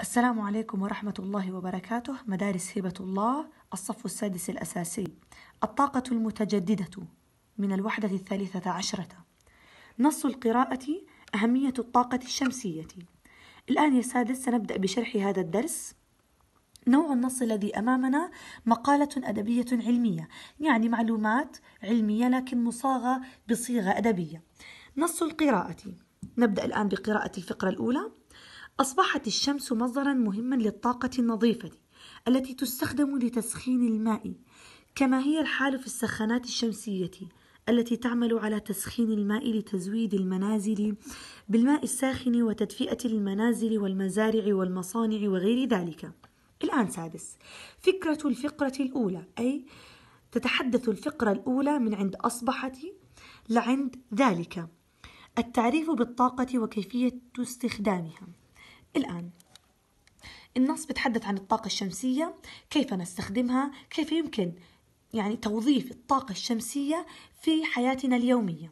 السلام عليكم ورحمة الله وبركاته مدارس هبة الله الصف السادس الأساسي الطاقة المتجددة من الوحدة الثالثة عشرة نص القراءة أهمية الطاقة الشمسية الآن يا سادس سنبدأ بشرح هذا الدرس نوع النص الذي أمامنا مقالة أدبية علمية يعني معلومات علمية لكن مصاغة بصيغة أدبية نص القراءة نبدأ الآن بقراءة الفقرة الأولى أصبحت الشمس مصدرا مهما للطاقة النظيفة التي تستخدم لتسخين الماء كما هي الحال في السخانات الشمسية التي تعمل على تسخين الماء لتزويد المنازل بالماء الساخن وتدفئة المنازل والمزارع والمصانع وغير ذلك. الآن سادس فكرة الفقرة الأولى أي تتحدث الفقرة الأولى من عند أصبحت لعند ذلك التعريف بالطاقة وكيفية استخدامها الآن النص بتحدث عن الطاقة الشمسية كيف نستخدمها كيف يمكن يعني توظيف الطاقة الشمسية في حياتنا اليومية